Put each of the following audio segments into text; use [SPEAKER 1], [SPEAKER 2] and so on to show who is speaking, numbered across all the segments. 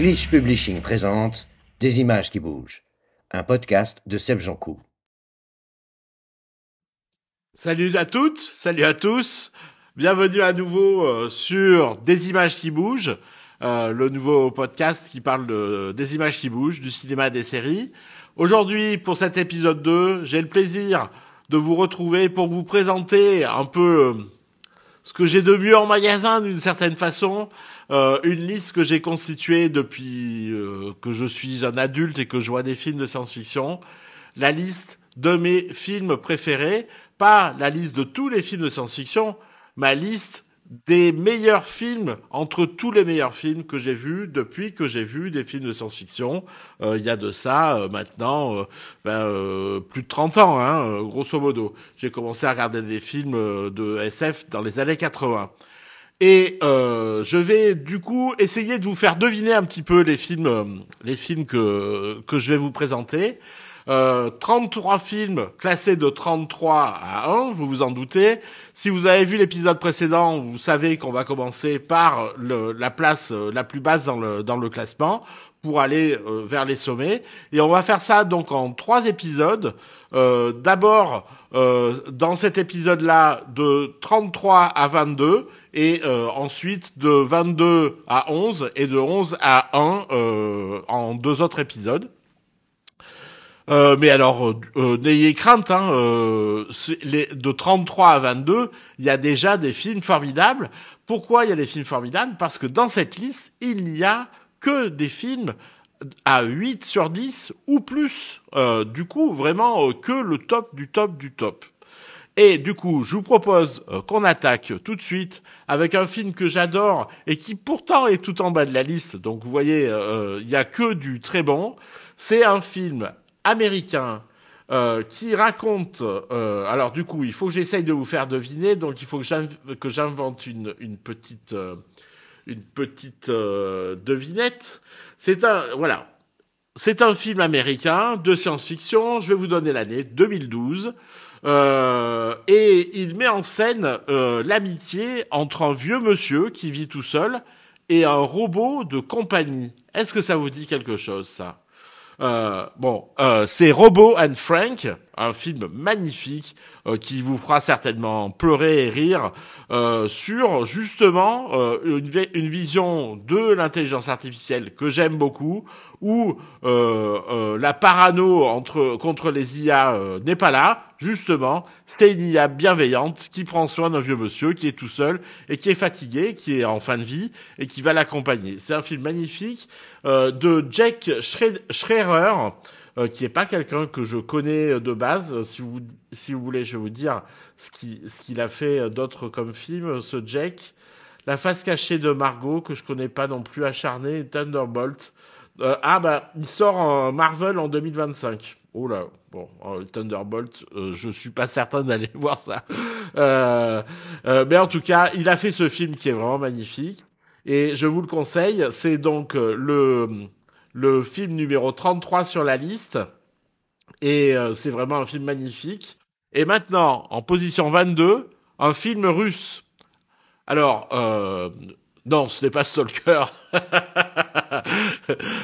[SPEAKER 1] Glitch Publishing présente Des images qui bougent, un podcast de Seb Jankou.
[SPEAKER 2] Salut à toutes, salut à tous. Bienvenue à nouveau euh, sur Des images qui bougent, euh, le nouveau podcast qui parle des images qui bougent, du cinéma des séries. Aujourd'hui, pour cet épisode 2, j'ai le plaisir de vous retrouver pour vous présenter un peu euh, ce que j'ai de mieux en magasin d'une certaine façon. Euh, une liste que j'ai constituée depuis euh, que je suis un adulte et que je vois des films de science-fiction, la liste de mes films préférés, pas la liste de tous les films de science-fiction, ma liste des meilleurs films, entre tous les meilleurs films que j'ai vus depuis que j'ai vu des films de science-fiction. Euh, il y a de ça maintenant ben, plus de 30 ans, hein, grosso modo. J'ai commencé à regarder des films de SF dans les années 80. Et euh, je vais du coup essayer de vous faire deviner un petit peu les films, euh, les films que que je vais vous présenter. Euh, 33 films classés de 33 à 1, vous vous en doutez. Si vous avez vu l'épisode précédent, vous savez qu'on va commencer par le, la place euh, la plus basse dans le dans le classement pour aller euh, vers les sommets. Et on va faire ça donc en trois épisodes. Euh, D'abord, euh, dans cet épisode-là, de 33 à 22 et euh, ensuite de 22 à 11 et de 11 à 1 euh, en deux autres épisodes. Euh, mais alors, euh, euh, n'ayez crainte, hein, les, de 33 à 22, il y a déjà des films formidables. Pourquoi il y a des films formidables Parce que dans cette liste, il n'y a que des films à 8 sur 10 ou plus. du coup, vraiment que le top du top du top. Et du coup, je vous propose euh, qu'on attaque tout de suite avec un film que j'adore et qui pourtant est tout en bas de la liste. Donc vous voyez, euh, euh, il n'y a que du très bon. C'est un film américain qui raconte. alors du coup, il faut que j'essaye de vous faire deviner. Donc il faut que j'invente une, une, petite une petite devinette. C'est un voilà. C'est un film américain de science-fiction. Je vais vous donner l'année 2012. Euh, et il met en scène euh, l'amitié entre un vieux monsieur qui vit tout seul et un robot de compagnie. Est-ce que ça vous dit quelque chose, ça euh, Bon, c'est Robot and Frank un film magnifique euh, qui vous fera certainement pleurer et rire euh, sur justement euh, une, vision de l'intelligence artificielle que j'aime beaucoup, où la parano contre les IA n'est pas là. Justement, c'est une IA bienveillante qui prend soin d'un vieux monsieur qui est tout seul et qui est fatigué, qui est en fin de vie et qui va l'accompagner. C'est un film magnifique de Jack Schre euh, qui n'est pas quelqu'un que je connais euh, de base. Euh, si vous, si vous voulez, je vais vous dire ce qu'il ce qu'il a fait d'autres comme film, ce Jack. La face cachée de Margot, que je connais pas non plus, acharné, Thunderbolt. ah bah, il sort en Marvel en 2025. Oh là, bon, Thunderbolt, euh, je suis pas certain d'aller voir ça. mais en tout cas, il a fait ce film qui est vraiment magnifique. Et je vous le conseille, c'est donc le le film numéro 33 sur la liste. Et euh, c'est vraiment un film magnifique. Et maintenant, en position 22, un film russe. Alors, euh, non, ce n'est pas Stalker.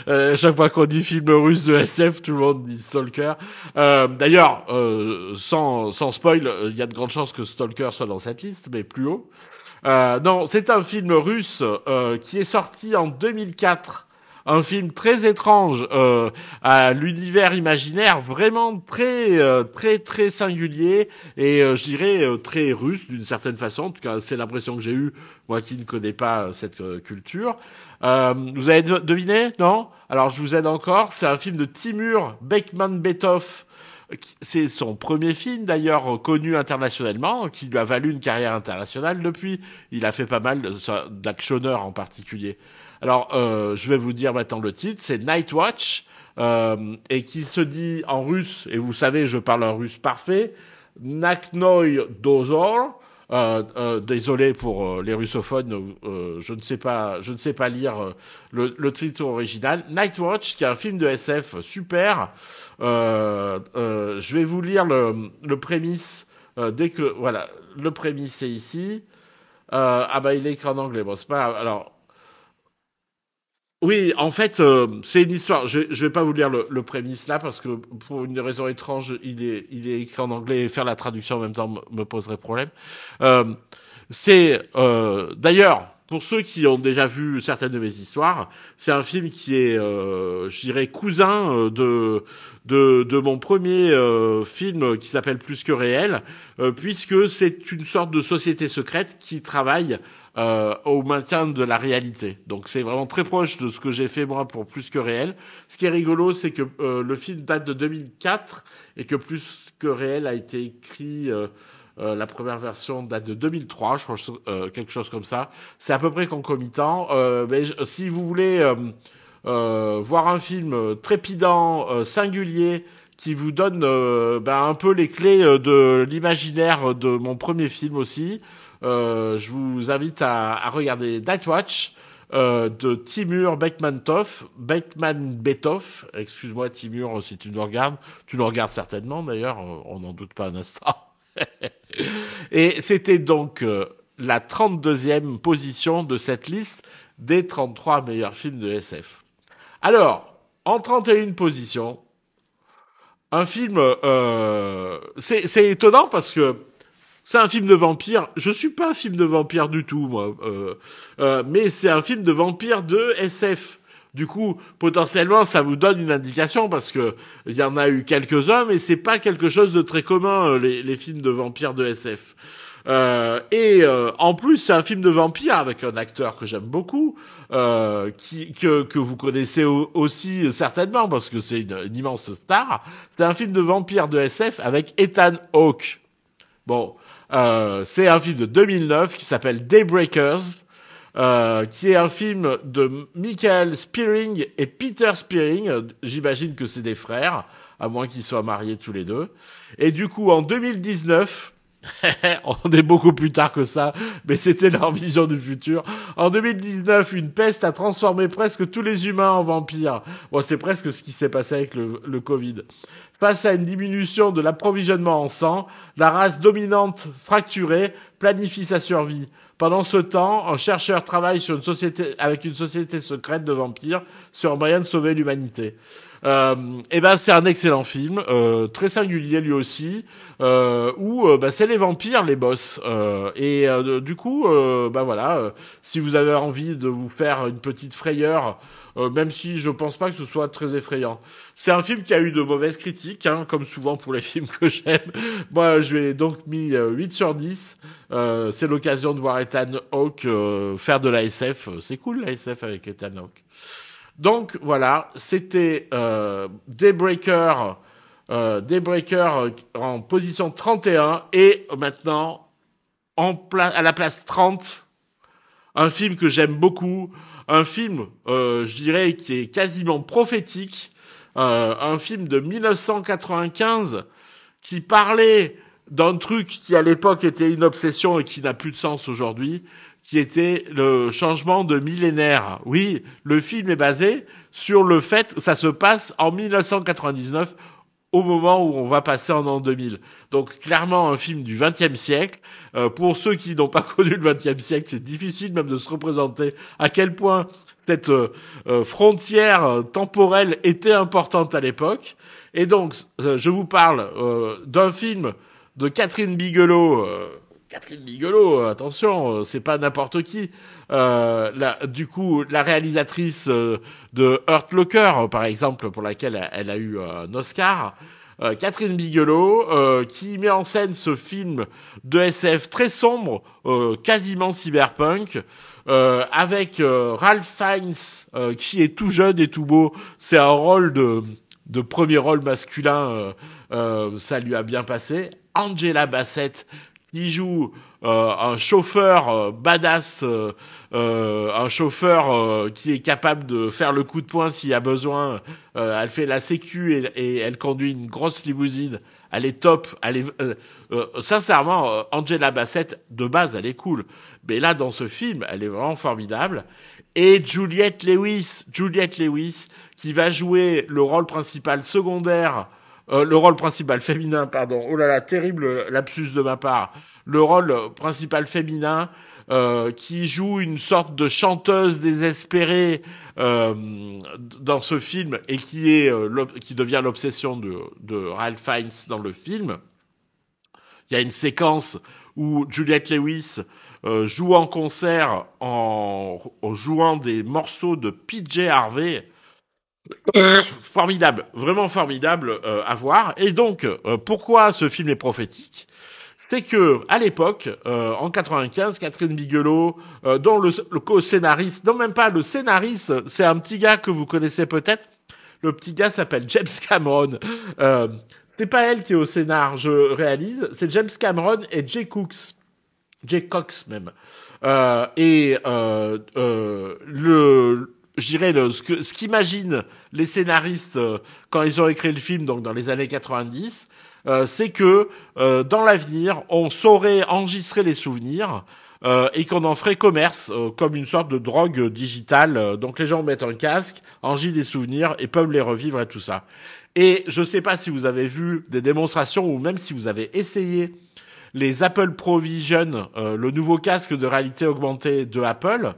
[SPEAKER 2] Euh, chaque fois qu'on dit film russe de SF, tout le monde dit Stalker. Euh, d'ailleurs, sans, sans spoil, il y a de grandes chances que Stalker soit dans cette liste, mais plus haut. non, c'est un film russe qui est sorti en 2004 un film très étrange euh, à l'univers imaginaire, vraiment très euh, très très singulier et euh, je dirais très russe d'une certaine façon. En tout cas, c'est l'impression que j'ai eue moi qui ne connais pas cette culture. vous avez deviné Non Alors je vous aide encore. C'est un film de Timur Bekmambetov c'est son premier film d'ailleurs connu internationalement, qui lui a valu une carrière internationale depuis. Il a fait pas mal d'actionneurs en particulier. Alors, euh, je vais vous dire maintenant le titre, c'est Nightwatch, euh, et qui se dit en russe, et vous savez, je parle un russe parfait, Naknoy Dozor. Euh, euh, désolé pour les russophones, je ne sais pas, je ne sais pas lire le, le, titre original. Nightwatch, qui est un film de SF super. je vais vous lire le, le prémisse dès que voilà, le prémisse est ici. ah bah il est écrit en anglais, bon c'est pas alors oui, en fait, euh, c'est une histoire. Je, ne vais pas vous lire le, le prémisse là parce que pour une raison étrange, il est, il est écrit en anglais et faire la traduction en même temps me poserait problème. Euh, c'est euh, d'ailleurs pour ceux qui ont déjà vu certaines de mes histoires, c'est un film qui est, euh, je dirais, cousin de, de, mon premier film qui s'appelle Plus que réel, puisque c'est une sorte de société secrète qui travaille euh, au maintien de la réalité. Donc c'est vraiment très proche de ce que j'ai fait moi pour plus que réel. Ce qui est rigolo, c'est que euh, le film date de 2004 et que plus que réel a été écrit. Euh, la première version date de 2003, je crois, quelque chose comme ça. C'est à peu près concomitant. Euh, mais si vous voulez voir un film trépidant, singulier, qui vous donne ben, un peu les clés de l'imaginaire de mon premier film aussi, euh, je vous invite à, regarder Nightwatch. Euh, de Timur Bekmantov, Bekman Betov, excuse-moi Timur si tu nous regardes, tu nous regardes certainement d'ailleurs, on n'en doute pas un instant. Et c'était donc euh, la 32e position de cette liste des 33 meilleurs films de SF. Alors, en 31 position, un film, euh, c'est étonnant parce que c'est un film de vampire. Je suis pas un film de vampire du tout, moi. Euh, euh, mais c'est un film de vampire de SF. Du coup, potentiellement, ça vous donne une indication parce que il y en a eu quelques-uns, mais c'est pas quelque chose de très commun euh, les, films de vampires de SF. et en plus, c'est un film de vampire avec un acteur que j'aime beaucoup, que, vous connaissez aussi certainement parce que c'est une, une, immense star. C'est un film de vampire de SF avec Ethan Hawke. Bon, euh, c'est un film de 2009 qui s'appelle Daybreakers, euh, qui est un film de Michael Spearing et Peter Spearing. J'imagine que c'est des frères, à moins qu'ils soient mariés tous les deux. Et du coup, en 2019, on est beaucoup plus tard que ça, mais c'était leur vision du futur. En 2019, une peste a transformé presque tous les humains en vampires. Bon, c'est presque ce qui s'est passé avec le, Covid. Face à une diminution de l'approvisionnement en sang, la race dominante fracturée planifie sa survie. Pendant ce temps, un chercheur travaille sur avec une société secrète de vampires sur un moyen de sauver l'humanité. Euh, eh ben c'est un excellent film, euh, très singulier lui aussi, euh, où bah, c'est les vampires les boss. et du coup, bah voilà, si vous avez envie de vous faire une petite frayeur. même si je pense pas que ce soit très effrayant. C'est un film qui a eu de mauvaises critiques, hein, comme souvent pour les films que j'aime. Moi, je lui donc mis huit 8 sur 10. c'est l'occasion de voir Ethan Hawke faire de la SF. C'est cool la SF avec Ethan Hawke. Donc voilà, c'était euh, Daybreaker, euh, Daybreaker en position 31 et maintenant en pla à la place 30, un film que j'aime beaucoup, un film, euh, je dirais, qui est quasiment prophétique, un film de 1995 qui parlait d'un truc qui à l'époque était une obsession et qui n'a plus de sens aujourd'hui, qui était le changement de millénaire. Oui, le film est basé sur le fait que ça se passe en 1999 au moment où on va passer en an 2000. Donc clairement un film du XXe siècle. Euh, pour ceux qui n'ont pas connu le XXe siècle, c'est difficile même de se représenter à quel point cette euh, euh, frontière temporelle était importante à l'époque. Et donc je vous parle d'un film de Catherine Bigelow Catherine Bigelow, euh, attention, euh, c'est pas n'importe qui. Euh, du coup, la réalisatrice de Hurt Locker, par exemple, pour laquelle elle a eu un Oscar. Catherine Bigelow, qui met en scène ce film de SF très sombre, quasiment cyberpunk, avec Ralph Fiennes, qui est tout jeune et tout beau. C'est un rôle de premier rôle masculin, ça lui a bien passé. Angela Bassett, qui joue euh, un chauffeur euh, badass, euh, un chauffeur qui est capable de faire le coup de poing s'il y a besoin. elle fait la sécu et, elle conduit une grosse limousine. Elle est top. Elle sincèrement, Angela Bassett, de base, elle est cool. Mais là, dans ce film, elle est vraiment formidable. Et Juliette Lewis, Juliette Lewis, qui va jouer le rôle principal secondaire euh, le rôle principal féminin, pardon. Oh là là, terrible lapsus de ma part. Le rôle principal féminin euh, qui joue une sorte de chanteuse désespérée euh, dans ce film et qui est qui devient l'obsession de, de, Ralph Fiennes dans le film. Il y a une séquence où Juliette Lewis joue en concert en, en jouant des morceaux de PJ Harvey formidable, vraiment formidable euh, à voir. Et donc, euh, pourquoi ce film est prophétique c'est que à l'époque, euh, en 95, Catherine Bigelow, dont le, co-scénariste, non même pas le scénariste, c'est un petit gars que vous connaissez peut-être. Le petit gars s'appelle James Cameron. c'est pas elle qui est au scénar, je réalise. C'est James Cameron et Jay Cooks, Jay Cox même. et le je dirais, ce, qu'imaginent les scénaristes euh, quand ils ont écrit le film, donc dans les années 90, euh, c'est que euh, dans l'avenir, on saurait enregistrer les souvenirs et qu'on en ferait commerce, comme une sorte de drogue digitale. donc les gens mettent un casque, enregistrent des souvenirs et peuvent les revivre et tout ça. Et je ne sais pas si vous avez vu des démonstrations ou même si vous avez essayé les Apple Provision, le nouveau casque de réalité augmentée de Apple.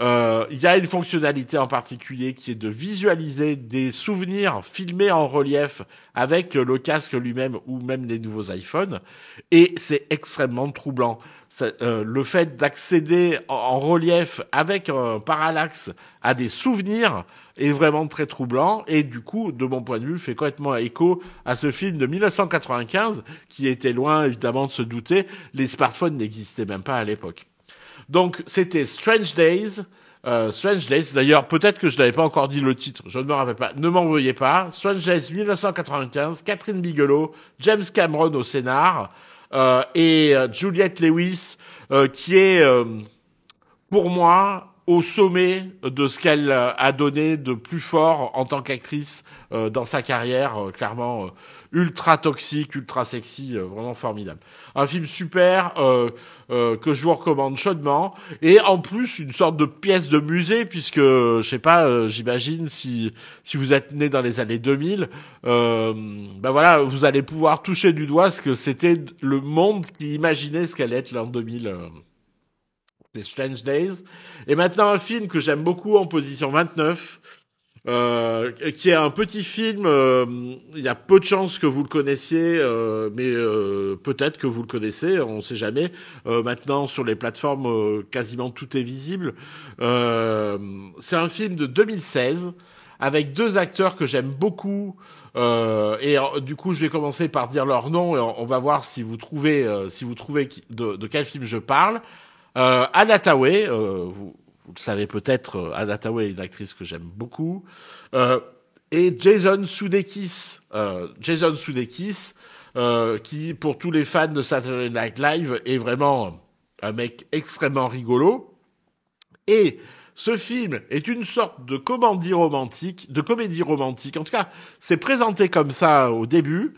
[SPEAKER 2] Euh, il y a une fonctionnalité en particulier qui est de visualiser des souvenirs filmés en relief avec le casque lui-même ou même les nouveaux iPhones. Et c'est extrêmement troublant. Euh, le fait d'accéder en, relief avec un parallaxe à des souvenirs est vraiment très troublant et du coup, de mon point de vue, fait complètement écho à ce film de 1995 qui était loin évidemment de se douter. Les smartphones n'existaient même pas à l'époque. Donc c'était Strange Days. Euh, Strange Days, d'ailleurs, peut-être que je n'avais pas encore dit le titre, je ne me rappelle pas, ne m'envoyez pas. Strange Days 1995, Catherine Bigelow, James Cameron au scénar euh, et euh, Juliette Lewis qui est, pour moi, au sommet de ce qu'elle a donné de plus fort en tant qu'actrice dans sa carrière, clairement ultra toxique, ultra sexy, euh, vraiment formidable. Un film super euh, euh, que je vous recommande chaudement et en plus une sorte de pièce de musée puisque je sais pas, j'imagine si si vous êtes né dans les années 2000, ben voilà, vous allez pouvoir toucher du doigt ce que c'était le monde qui imaginait ce qu'allait être l'an 2000. C'était Strange Days. Et maintenant un film que j'aime beaucoup en position 29 euh, qui est un petit film. Euh, il y a peu de chances que vous le connaissiez, euh, mais euh, peut-être que vous le connaissez. On ne sait jamais. maintenant, sur les plateformes, quasiment tout est visible. c'est un film de 2016 avec deux acteurs que j'aime beaucoup. et du coup, je vais commencer par dire leur nom et on, va voir si vous trouvez si vous trouvez de, quel film je parle. Euh, vous, vous le savez peut-être, euh, Anna est une actrice que j'aime beaucoup. Euh, et Jason Sudeikis, euh, Jason Sudeikis, euh, qui pour tous les fans de Saturday Night Live est vraiment un mec extrêmement rigolo. Et ce film est une sorte de comédie romantique, de comédie romantique. En tout cas, c'est présenté comme ça au début,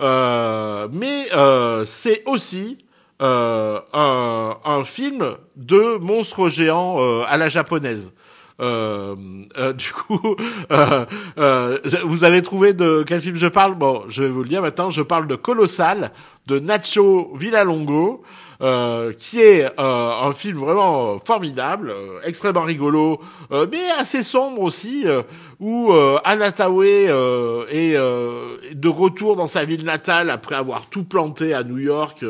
[SPEAKER 2] euh, mais euh, c'est aussi euh, un, film de monstres géants euh, à la japonaise. Euh, euh, du coup, vous avez trouvé de quel film je parle Bon, je vais vous le dire maintenant. Je parle de Colossal de Nacho Villalongo, qui est un film vraiment formidable, extrêmement rigolo, mais assez sombre aussi, où euh, est de retour dans sa ville natale après avoir tout planté à New York.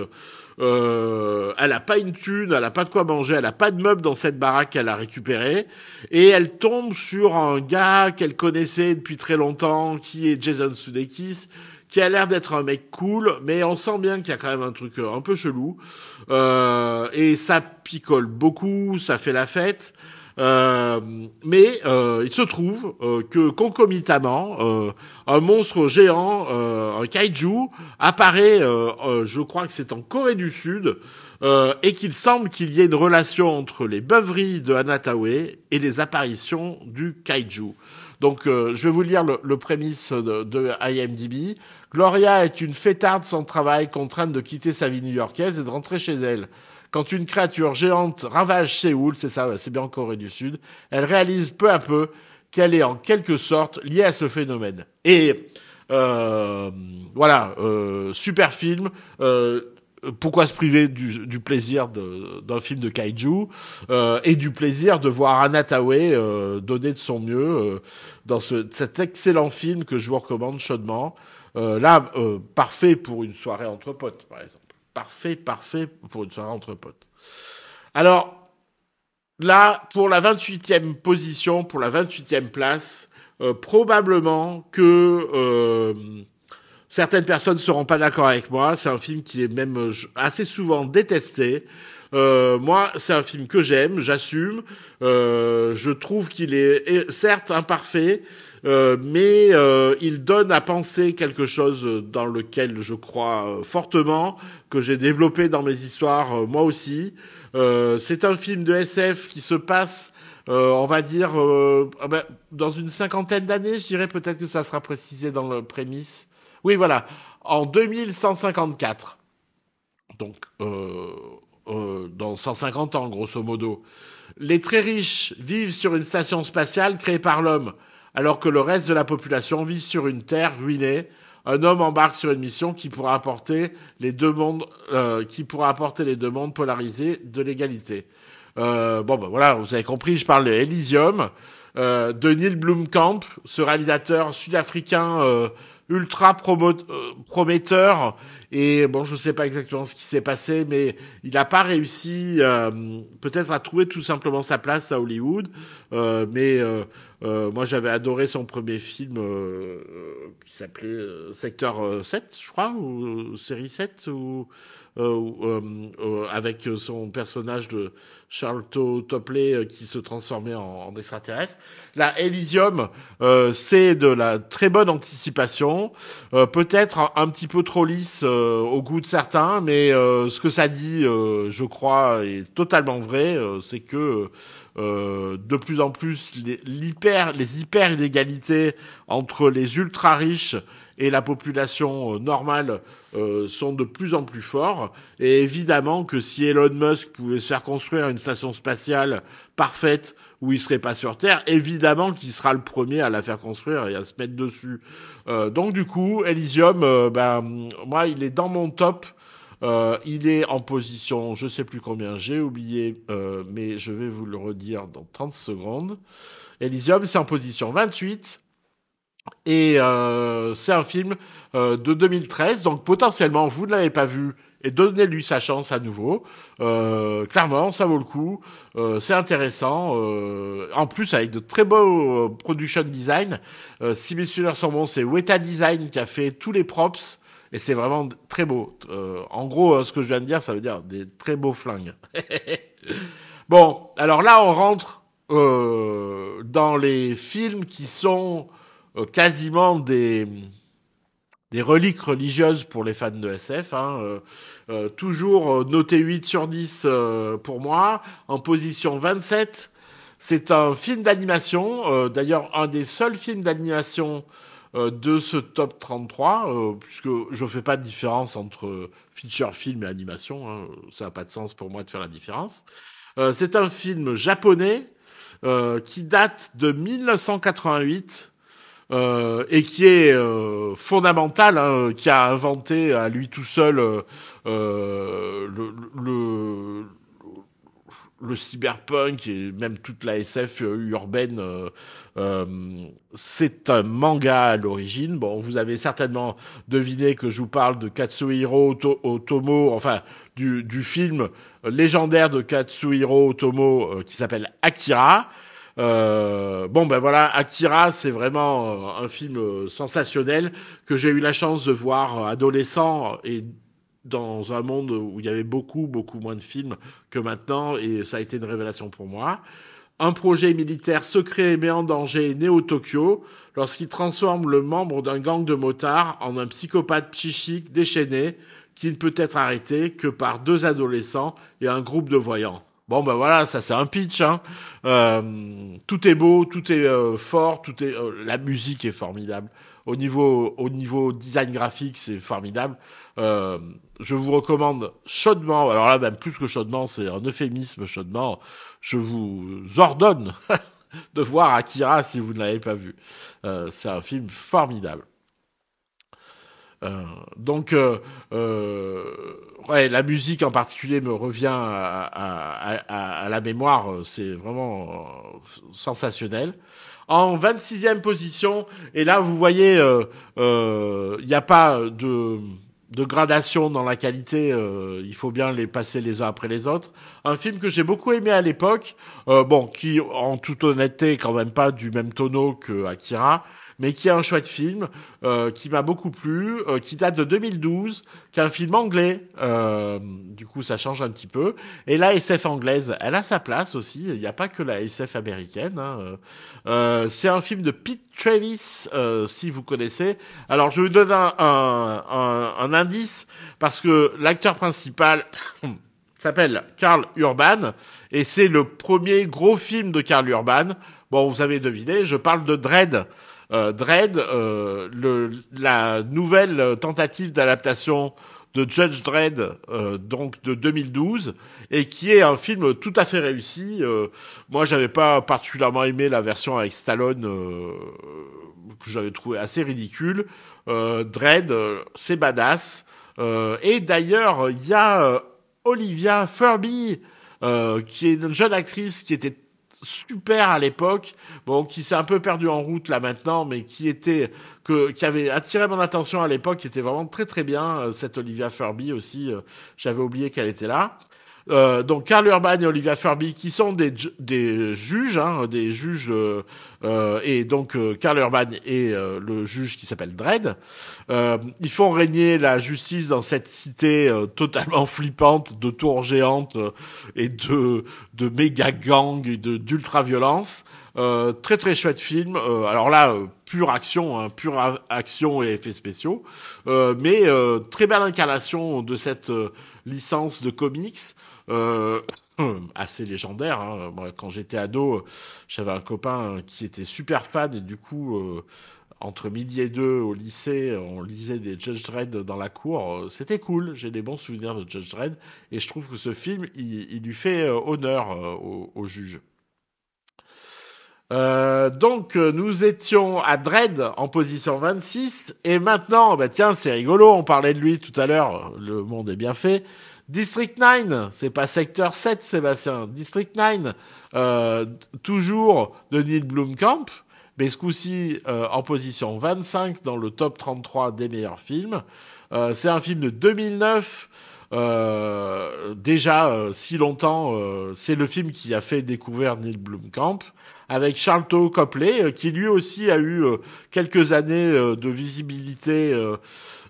[SPEAKER 2] Euh, elle a pas une thune, elle a pas de quoi manger, elle a pas de meubles dans cette baraque qu'elle a récupérée, et elle tombe sur un gars qu'elle connaissait depuis très longtemps, qui est Jason Sudeikis, qui a l'air d'être un mec cool, mais on sent bien qu'il y a quand même un truc euh, un peu chelou, euh, et ça picole beaucoup, ça fait la fête. Euh, mais euh, il se trouve euh, que concomitamment, un monstre géant, un kaiju, apparaît, je crois que c'est en Corée du Sud, et qu'il semble qu'il y ait une relation entre les beuveries de Anatawe et les apparitions du kaiju. Donc, je vais vous lire le, le prémisse de, de, IMDb. Gloria est une fêtarde sans travail, contrainte de quitter sa vie new-yorkaise et de rentrer chez elle. Quand une créature géante ravage Séoul, c'est ça, c'est bien en Corée du Sud, elle réalise peu à peu qu'elle est en quelque sorte liée à ce phénomène. Et euh, voilà, euh, super film. Euh, pourquoi se priver du, du plaisir d'un film de kaiju et du plaisir de voir Anna donner de son mieux dans cet excellent film que je vous recommande chaudement. là, parfait pour une soirée entre potes, par exemple parfait, parfait pour une soirée entre potes. Alors, là, pour la 28e position, pour la 28e place, euh, probablement que euh, certaines personnes ne seront pas d'accord avec moi. C'est un film qui est même euh, assez souvent détesté. moi, c'est un film que j'aime, j'assume. je trouve qu'il est certes imparfait, euh, mais euh, il donne à penser quelque chose dans lequel je crois euh, fortement, que j'ai développé dans mes histoires moi aussi. c'est un film de SF qui se passe on va dire ah ben, dans une cinquantaine d'années, je dirais peut-être que ça sera précisé dans le prémisse. Oui, voilà, en 2154. Donc dans 150 ans, grosso modo. Les très riches vivent sur une station spatiale créée par l'homme alors que le reste de la population vit sur une terre ruinée, un homme embarque sur une mission qui pourra apporter les deux mondes, euh, qui pourra apporter les deux mondes de l'égalité. Euh, bon, ben voilà, vous avez compris, je parle de Elysium, euh, de Neil Blomkamp, ce réalisateur sud-africain euh, ultra euh, prometteur et bon je ne sais pas exactement ce qui s'est passé mais il n'a pas réussi euh, peut-être à trouver tout simplement sa place à Hollywood euh, mais moi j'avais adoré son premier film qui s'appelait Secteur 7 je crois ou série 7 ou euh, euh, euh, avec son personnage de Charles Topley qui se transformait en, extraterrestre. La Elysium, c'est de la très bonne anticipation, peut-être un, petit peu trop lisse au goût de certains, mais ce que ça dit, je crois, est totalement vrai. c'est que de plus en plus les, hyper, les hyper inégalités entre les ultra riches et la population euh, normale euh, sont de plus en plus forts. Et évidemment que si Elon Musk pouvait se faire construire une station spatiale parfaite où il serait pas sur Terre, évidemment qu'il sera le premier à la faire construire et à se mettre dessus. Euh, donc du coup, Elysium, ben moi, il est dans mon top. il est en position, je sais plus combien, j'ai oublié, mais je vais vous le redire dans 30 secondes. Elysium, c'est en position 28. Et euh, c'est un film euh, de 2013, donc potentiellement, vous ne l'avez pas vu, et donnez-lui sa chance à nouveau. Euh, clairement, ça vaut le coup, euh, c'est intéressant. Euh, en plus, avec de très beaux euh, production design. si mes souvenirs sont bons, c'est Weta Design qui a fait tous les props, et c'est vraiment très beau. en gros, ce que je viens de dire, ça veut dire des très beaux flingues. bon, alors là, on rentre dans les films qui sont... Euh, quasiment des des reliques religieuses pour les fans de SF. Hein, euh, euh, toujours noté 8 sur 10 pour moi, en position 27. C'est un film d'animation, d'ailleurs un des seuls films d'animation de ce top 33, puisque je ne fais pas de différence entre feature film et animation, hein, ça n'a pas de sens pour moi de faire la différence. c'est un film japonais qui date de 1988 euh, et qui est euh, fondamental, hein, qui a inventé à lui tout seul euh, le, le, le, cyberpunk et même toute la SF urbaine. c'est un manga à l'origine. Bon, vous avez certainement deviné que je vous parle de Katsuhiro Otomo, enfin du, du film légendaire de Katsuhiro Otomo qui s'appelle Akira. Euh, bon, ben voilà, Akira, c'est vraiment euh, un film euh, sensationnel que j'ai eu la chance de voir adolescent et dans un monde où il y avait beaucoup, beaucoup moins de films que maintenant, et ça a été une révélation pour moi. Un projet militaire secret mais en danger né au Tokyo lorsqu'il transforme le membre d'un gang de motards en un psychopathe psychique déchaîné qui ne peut être arrêté que par deux adolescents et un groupe de voyants. Bon ben voilà, ça c'est un pitch. Hein. Euh, tout est beau, tout est euh, fort, tout est euh, la musique est formidable. Au niveau au niveau design graphique, c'est formidable. je vous recommande chaudement. Alors là, même plus que chaudement, c'est un euphémisme chaudement. Je vous ordonne de voir Akira si vous ne l'avez pas vu. c'est un film formidable. Euh, donc, euh, euh, ouais, la musique en particulier me revient à, à, à, la mémoire. C'est vraiment sensationnel en 26e position. Et là, vous voyez, il euh, n'y a pas de, de, gradation dans la qualité. il faut bien les passer les uns après les autres. Un film que j'ai beaucoup aimé à l'époque, bon, qui, en toute honnêteté, quand même pas du même tonneau que Akira mais qui est un chouette film euh, qui m'a beaucoup plu, euh, qui date de 2012, qui est un film anglais. Euh, du coup, ça change un petit peu. Et la SF anglaise, elle a sa place aussi. Il n'y a pas que la SF américaine. Hein. Euh, c'est un film de Pete Travis, euh, si vous connaissez. Alors, je vous donne un, un, un, indice parce que l'acteur principal s'appelle Carl Urban et c'est le premier gros film de Carl Urban. Bon, vous avez deviné, je parle de Dread. Euh, Dredd, euh, le, la nouvelle tentative d'adaptation de Judge Dread euh, donc de 2012, et qui est un film tout à fait réussi. Euh, moi, j'avais pas particulièrement aimé la version avec Stallone, que j'avais trouvé assez ridicule. Dredd, c'est badass. et d'ailleurs, il y a Olivia Furby, qui est une jeune actrice qui était super à l'époque, bon, qui s'est un peu perdu en route là maintenant, mais qui était, que, qui avait attiré mon attention à l'époque, qui était vraiment très très bien, euh, cette Olivia Furby aussi, euh, j'avais oublié qu'elle était là. Euh, donc Karl Urban et Olivia Furby qui sont des, des juges, hein, des juges euh, euh, et donc Karl Urban est le juge qui s'appelle Dredd. ils font régner la justice dans cette cité totalement flippante de tours géantes et de de méga gangs et de d'ultra violence. très très chouette film. alors là pure action, hein, pure action et effets spéciaux, mais très belle incarnation de cette licence de comics. Euh, assez légendaire. Hein. quand j'étais ado, j'avais un copain qui était super fan et du coup, euh, entre midi et deux au lycée, on lisait des Judge Dredd dans la cour. C'était cool. J'ai des bons souvenirs de Judge Dredd et je trouve que ce film, il, lui fait euh, honneur au, juge. donc nous étions à Dredd en position 26 et maintenant bah, tiens c'est rigolo on parlait de lui tout à l'heure le monde est bien fait District 9, c'est pas Secteur 7, Sébastien. District 9, euh, toujours de Neil Blomkamp, mais ce coup-ci euh, en position 25 dans le top 33 des meilleurs films. Euh, c'est un film de 2009. Euh, déjà si longtemps, c'est le film qui a fait découvrir Neil Blomkamp avec Charlotte Copley, qui lui aussi a eu quelques années de visibilité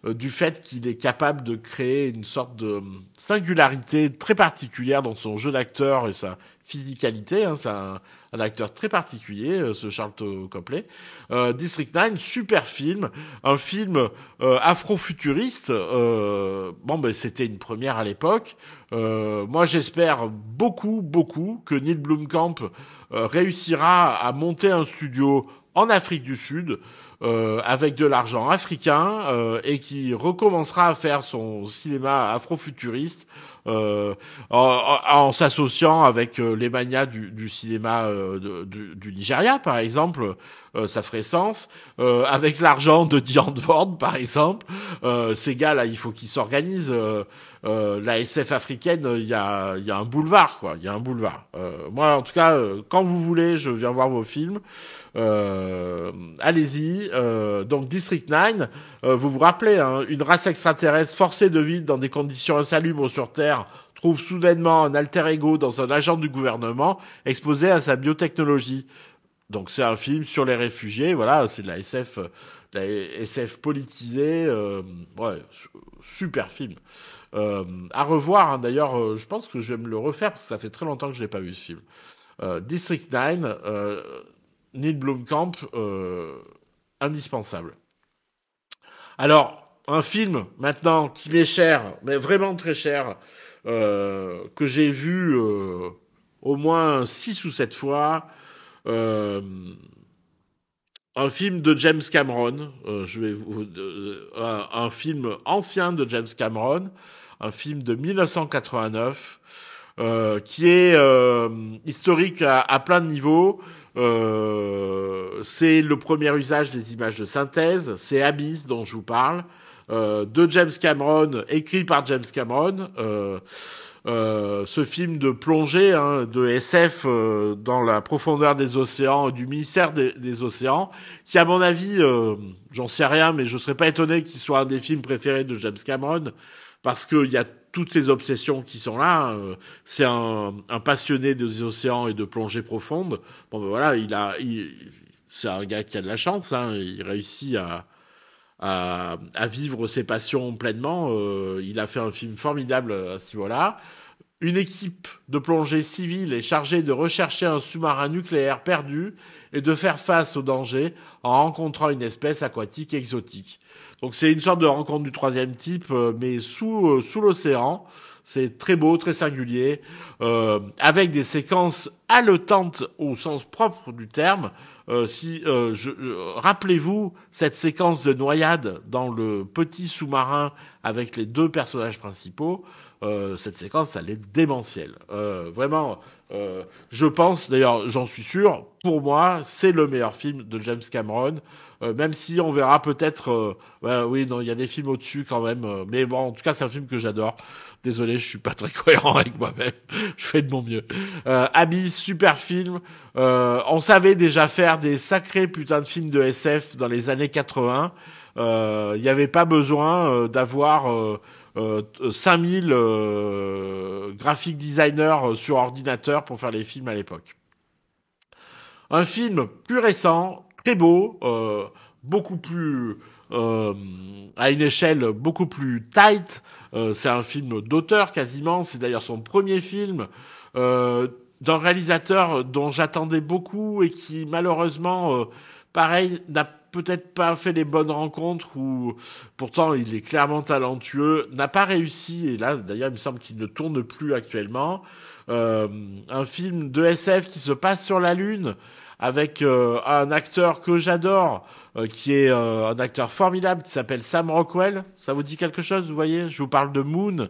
[SPEAKER 2] euh, du fait qu'il est capable de créer une sorte de hum, singularité très particulière dans son jeu d'acteur et sa physicalité. Hein. c'est un, acteur très particulier, euh, ce Charles Copley. Euh, District 9, super film, un film euh, afro-futuriste. bon, ben c'était une première à l'époque. moi, j'espère beaucoup, beaucoup que Neil Blomkamp réussira à monter un studio en Afrique du Sud euh, avec de l'argent africain euh, et qui recommencera à faire son cinéma afrofuturiste euh, en, s'associant avec euh, les manias du, cinéma euh, du, Nigeria, par exemple, euh, ça ferait sens. avec l'argent de Diane Ford, par exemple, ces gars-là, il faut qu'ils s'organisent. la SF africaine, il y a, y a, un boulevard, quoi. Il y a un boulevard. moi, en tout cas, quand vous voulez, je viens voir vos films. Euh, allez-y. Euh, donc District 9, euh, vous vous rappelez, hein, une race extraterrestre forcée de vivre dans des conditions insalubres sur Terre trouve soudainement un alter ego dans un agent du gouvernement exposé à sa biotechnologie. Donc c'est un film sur les réfugiés, voilà, c'est de la SF, la SF politisée, ouais, super film. Euh, à revoir, hein, d'ailleurs, je pense que je vais me le refaire parce que ça fait très longtemps que je n'ai pas vu ce film. District 9, Neil Blomkamp, euh, indispensable. Alors, un film maintenant qui m'est cher, mais vraiment très cher, euh, que j'ai vu euh, au moins six ou sept fois. un film de James Cameron, un, film ancien de James Cameron, un film de 1989, qui est historique à, plein de niveaux. Euh, c'est le premier usage des images de synthèse, c'est Abyss dont je vous parle, euh, de James Cameron, écrit par James Cameron. Euh, ce film de plongée hein, de SF dans la profondeur des océans, du ministère des, océans, qui à mon avis, j'en sais rien, mais je ne serais pas étonné qu'il soit un des films préférés de James Cameron, parce qu'il y a toutes ces obsessions qui sont là. Euh, c'est un, passionné des océans et de plongée profonde. Bon, ben voilà, il a, c'est un gars qui a de la chance. Hein, il réussit à, vivre ses passions pleinement. Euh, il a fait un film formidable à ce niveau-là. Une équipe de plongée civile est chargée de rechercher un sous-marin nucléaire perdu et de faire face au danger en rencontrant une espèce aquatique exotique. Donc c'est une sorte de rencontre du troisième type, euh, mais sous, euh, sous l'océan. C'est très beau, très singulier, euh, avec des séquences haletantes au sens propre du terme. si je, rappelez-vous cette séquence de noyade dans le petit sous-marin avec les deux personnages principaux. Euh, cette séquence, elle est démentielle. Euh, vraiment, euh, je pense, d'ailleurs, j'en suis sûr, pour moi, c'est le meilleur film de James Cameron, même si on verra peut-être, oui, non, il y a des films au-dessus quand même, mais bon, en tout cas, c'est un film que j'adore. Désolé, je suis pas très cohérent avec moi-même. je fais de mon mieux. Euh, super film. on savait déjà faire des sacrés putains de films de SF dans les années 80. Il n'y avait pas besoin d'avoir 5000 euh, euh, graphic designers euh, sur ordinateur pour faire les films à l'époque. Un film plus récent, très beau, beaucoup plus... à une échelle beaucoup plus tight. c'est un film d'auteur quasiment. C'est d'ailleurs son premier film euh, d'un réalisateur dont j'attendais beaucoup et qui malheureusement, pareil, n'a peut-être pas fait les bonnes rencontres ou pourtant il est clairement talentueux, n'a pas réussi, et là d'ailleurs il me semble qu'il ne tourne plus actuellement, euh, un film de SF qui se passe sur la Lune avec euh, un acteur que j'adore, euh, qui est euh, un acteur formidable qui s'appelle Sam Rockwell. Ça vous dit quelque chose, vous voyez Je vous parle de Moon.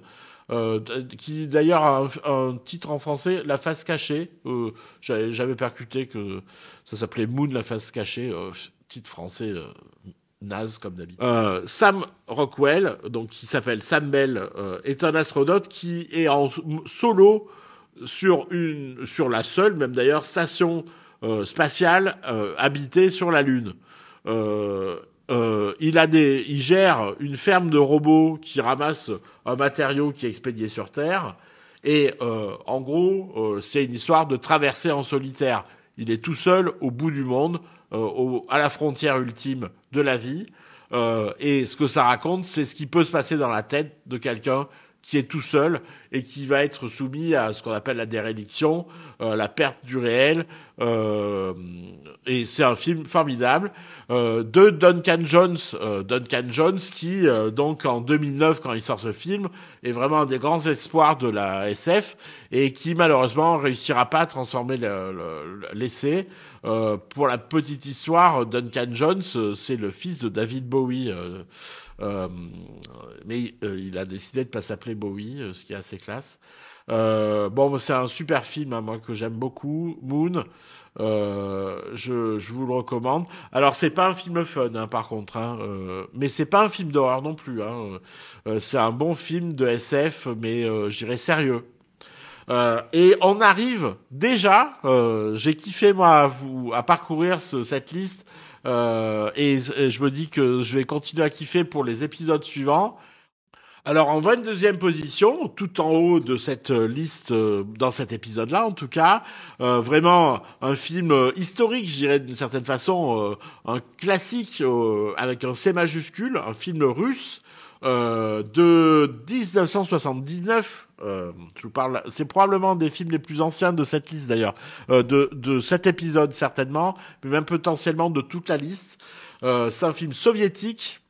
[SPEAKER 2] qui d'ailleurs a un, titre en français, La face cachée. Euh, J'avais percuté que ça s'appelait Moon, La face cachée. Euh, titre français euh, naze comme d'habitude. Euh, Sam Rockwell, donc qui s'appelle Sam Bell, euh, est un astronaute qui est en solo sur, une, sur la seule, même d'ailleurs, station spatiale habitée sur la Lune. il, a des, il gère une ferme de robots qui ramasse un matériau qui est expédié sur Terre. Et en gros, c'est une histoire de traverser en solitaire. Il est tout seul au bout du monde euh, à la frontière ultime de la vie. Euh, et ce que ça raconte, c'est ce qui peut se passer dans la tête de quelqu'un qui est tout seul et qui va être soumis à ce qu'on appelle la dérédiction, euh, la perte du réel. Euh, et c'est un film formidable euh, de Duncan Jones. Euh, Duncan Jones qui, euh, donc en 2009, quand il sort ce film, est vraiment un des grands espoirs de la SF et qui malheureusement réussira pas à transformer l'essai. pour la petite histoire, Duncan Jones, c'est le fils de David Bowie. Euh, mais euh, il a décidé de ne pas s'appeler Bowie, euh, ce qui est assez classe. bon, c'est un super film, hein, moi, que j'aime beaucoup, Moon. je, vous le recommande. Alors c'est pas un film fun hein, par contre, hein, ce mais c'est pas un film d'horreur non plus. Hein. c'est un bon film de SF, mais j'irai sérieux. et on arrive déjà, j'ai kiffé moi à, vous, à parcourir cette liste euh, et, je me dis que je vais continuer à kiffer pour les épisodes suivants. Alors en 22e position, tout en haut de cette liste, euh, dans cet épisode-là en tout cas, euh, vraiment un film historique, je dirais d'une certaine façon, un classique avec un C majuscule, un film russe euh, de 1979, euh, je vous parle, c'est probablement des films les plus anciens de cette liste d'ailleurs, euh, de, de cet épisode certainement, mais même potentiellement de toute la liste. c'est un film soviétique,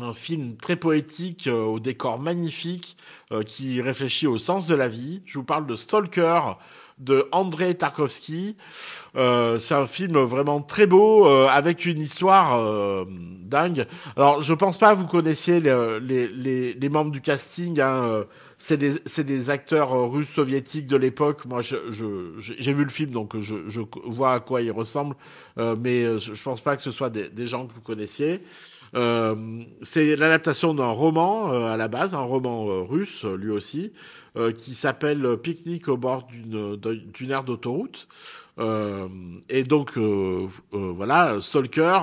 [SPEAKER 2] un film très poétique, au décor magnifique, qui réfléchit au sens de la vie. Je vous parle de Stalker, de Andrei Tarkovsky. Euh, c'est un film vraiment très beau euh, avec une histoire euh, dingue. Alors je pense pas vous connaissiez les, les, les, membres du casting. Hein, c'est des, c'est des acteurs russes soviétiques de l'époque. Moi, je, j'ai vu le film, donc je, vois à quoi il ressemble, mais je, je pense pas que ce soit des, des gens que vous connaissiez. Euh, c'est l'adaptation d'un roman euh, à la base, un roman euh, russe lui aussi, qui s'appelle pique au bord d'une aire d'autoroute. et donc, voilà, Stalker,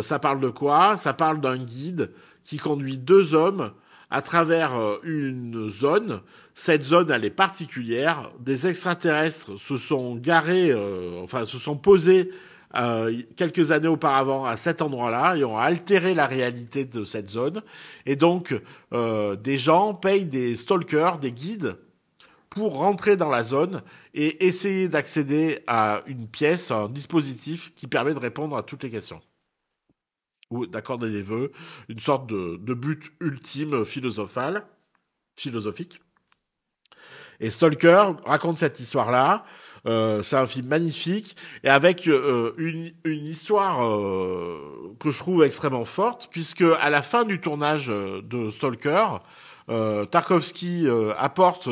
[SPEAKER 2] ça parle de quoi Ça parle d'un guide qui conduit deux hommes à travers une zone. Cette zone, elle est particulière. Des extraterrestres se sont garés, enfin, se sont posés euh, quelques années auparavant à cet endroit-là et ont altéré la réalité de cette zone. Et donc, euh, des gens payent des stalkers, des guides, pour rentrer dans la zone et essayer d'accéder à une pièce, un dispositif qui permet de répondre à toutes les questions. Ou d'accorder des vœux, une sorte de, de but ultime philosophale, philosophique. Et Stalker raconte cette histoire-là. Euh, c'est un film magnifique et avec euh, euh, une, histoire que je trouve extrêmement forte puisque à la fin du tournage de Stalker, Tarkovsky apporte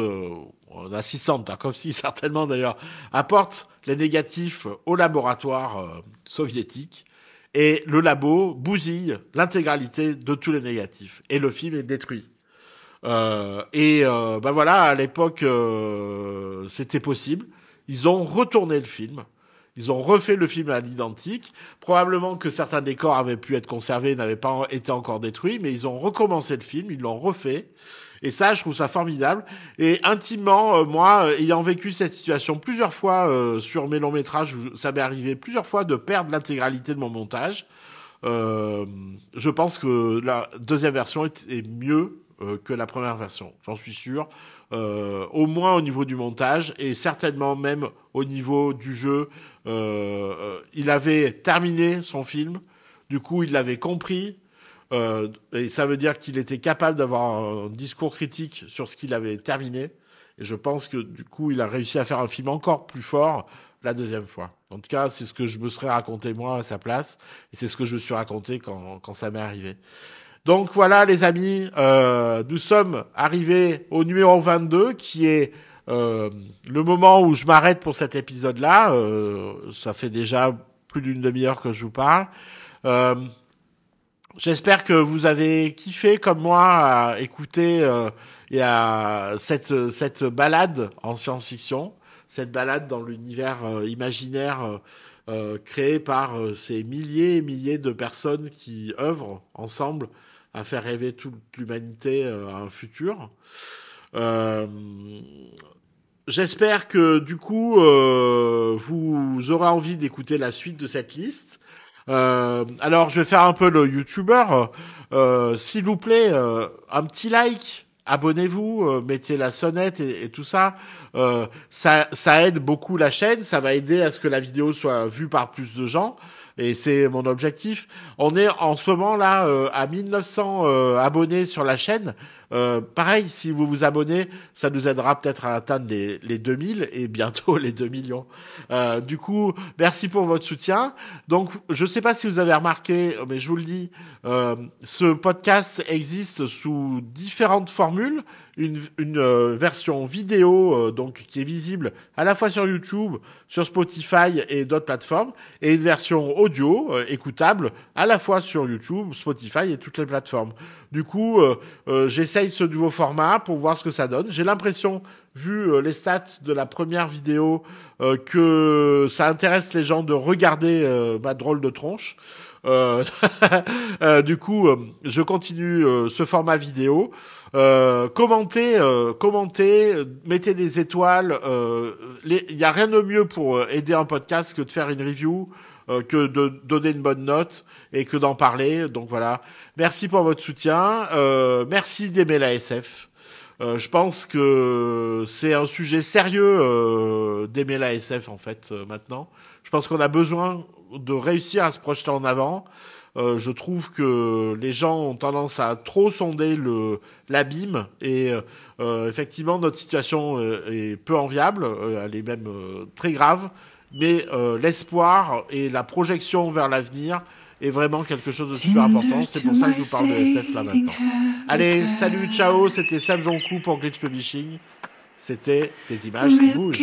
[SPEAKER 2] assistant Tarkovsky certainement d'ailleurs apporte les négatifs au laboratoire soviétique et le labo bousille l'intégralité de tous les négatifs et le film est détruit. Euh, et bah voilà, à l'époque, c'était possible. Ils ont retourné le film. Ils ont refait le film à l'identique. Probablement que certains décors avaient pu être conservés, et n'avaient pas été encore détruits, mais ils ont recommencé le film, ils l'ont refait. Et ça, je trouve ça formidable. Et intimement, euh, moi, euh, ayant vécu cette situation plusieurs fois euh, sur mes longs métrages, où ça m'est arrivé plusieurs fois de perdre l'intégralité de mon montage. je pense que la deuxième version est mieux que la première version. J'en suis sûr. Euh, au moins au niveau du montage et certainement même au niveau du jeu. Euh, euh, il avait terminé son film, du coup il l'avait compris, et ça veut dire qu'il était capable d'avoir un discours critique sur ce qu'il avait terminé. Et je pense que du coup, il a réussi à faire un film encore plus fort la deuxième fois. En tout cas, c'est ce que je me serais raconté moi à sa place, et c'est ce que je me suis raconté quand, quand ça m'est arrivé. Donc voilà les amis, euh, nous sommes arrivés au numéro 22 qui est euh, le moment où je m'arrête pour cet épisode-là. Euh, ça fait déjà plus d'une demi-heure que je vous parle. J'espère que vous avez kiffé comme moi à écouter et à cette, cette balade en science-fiction, cette balade dans l'univers imaginaire. créé par ces milliers et milliers de personnes qui œuvrent ensemble à faire rêver toute l'humanité euh, à un futur. Euh, j'espère que du coup, euh, vous aurez envie d'écouter la suite de cette liste. alors, je vais faire un peu le youtubeur. S'il vous plaît, un petit like, abonnez-vous, mettez la sonnette et, tout ça. Ça aide beaucoup la chaîne, ça va aider à ce que la vidéo soit vue par plus de gens et c'est mon objectif. On est en ce moment là euh, à 1900 euh, abonnés sur la chaîne. Euh, pareil, si vous vous abonnez, ça nous aidera peut-être à atteindre les, 2000 et bientôt les 2 millions. Euh, du coup, merci pour votre soutien. Donc, je ne sais pas si vous avez remarqué, mais je vous le dis, ce podcast existe sous différentes formules. Une, une version vidéo donc qui est visible à la fois sur YouTube, sur Spotify et d'autres plateformes, et une version audio audio euh, écoutable à la fois sur YouTube, Spotify et toutes les plateformes. Du coup, euh, euh, j'essaye ce nouveau format pour voir ce que ça donne. J'ai l'impression vu les stats de la première vidéo que ça intéresse les gens de regarder ma drôle de tronche. du coup, je continue ce format vidéo. commentez, commentez, mettez des étoiles. Il n'y a rien de mieux pour aider un podcast que de faire une review euh, que de donner une bonne note et que d'en parler. Donc voilà. Merci pour votre soutien. Euh, merci d'aimer la SF. Euh, je pense que c'est un sujet sérieux euh, d'aimer la SF en fait euh, maintenant. Je pense qu'on a besoin de réussir à se projeter en avant. Euh, je trouve que les gens ont tendance à trop sonder le l'abîme et euh, effectivement notre situation est, peu enviable, elle est même très grave mais euh, l'espoir et la projection vers l'avenir est vraiment quelque chose de super important. C'est pour ça que je vous parle de SF là maintenant. Allez, salut, ciao, c'était Sam Jonkou pour Glitch Publishing. C'était des images qui bougent.